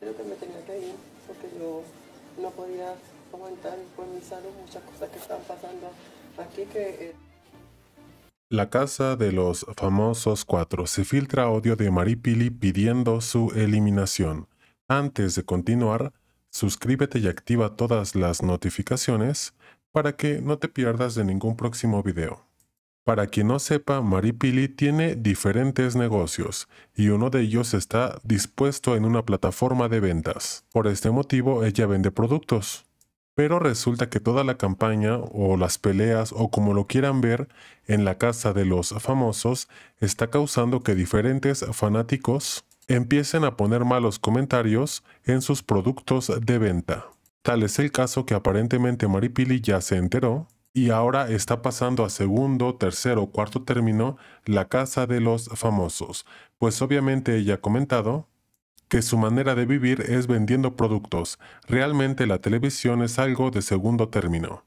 que me tenía que ir porque yo no podía aguantar por mi salud muchas cosas que están pasando aquí que... Eh, La casa de los famosos cuatro se filtra odio de Maripili pidiendo su eliminación. Antes de continuar, suscríbete y activa todas las notificaciones para que no te pierdas de ningún próximo video. Para quien no sepa, Maripili tiene diferentes negocios y uno de ellos está dispuesto en una plataforma de ventas. Por este motivo, ella vende productos. Pero resulta que toda la campaña o las peleas o como lo quieran ver en la casa de los famosos está causando que diferentes fanáticos empiecen a poner malos comentarios en sus productos de venta. Tal es el caso que aparentemente Maripili ya se enteró y ahora está pasando a segundo, tercero o cuarto término la casa de los famosos, pues obviamente ella ha comentado que su manera de vivir es vendiendo productos. Realmente la televisión es algo de segundo término.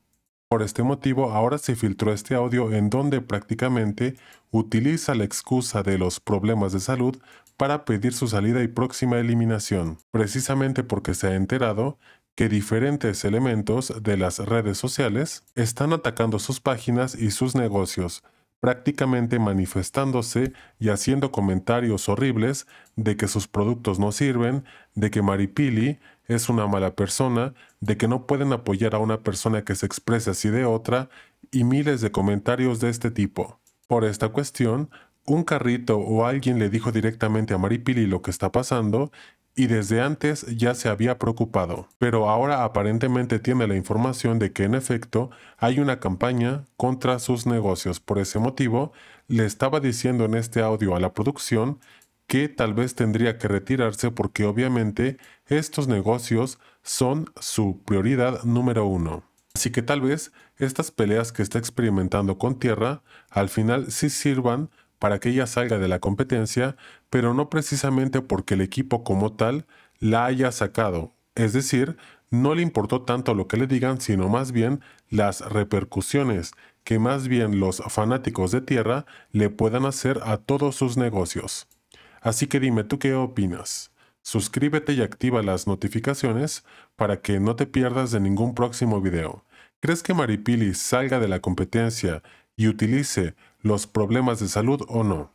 Por este motivo, ahora se filtró este audio en donde prácticamente utiliza la excusa de los problemas de salud para pedir su salida y próxima eliminación, precisamente porque se ha enterado que diferentes elementos de las redes sociales están atacando sus páginas y sus negocios, prácticamente manifestándose y haciendo comentarios horribles de que sus productos no sirven, de que Maripili es una mala persona, de que no pueden apoyar a una persona que se exprese así de otra, y miles de comentarios de este tipo. Por esta cuestión, un carrito o alguien le dijo directamente a Maripili lo que está pasando y desde antes ya se había preocupado, pero ahora aparentemente tiene la información de que en efecto hay una campaña contra sus negocios. Por ese motivo, le estaba diciendo en este audio a la producción que tal vez tendría que retirarse porque obviamente estos negocios son su prioridad número uno. Así que tal vez estas peleas que está experimentando con Tierra al final sí sirvan para que ella salga de la competencia, pero no precisamente porque el equipo como tal la haya sacado. Es decir, no le importó tanto lo que le digan, sino más bien las repercusiones que más bien los fanáticos de tierra le puedan hacer a todos sus negocios. Así que dime tú qué opinas. Suscríbete y activa las notificaciones para que no te pierdas de ningún próximo video. ¿Crees que Maripili salga de la competencia y utilice los problemas de salud o no.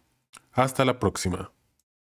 Hasta la próxima.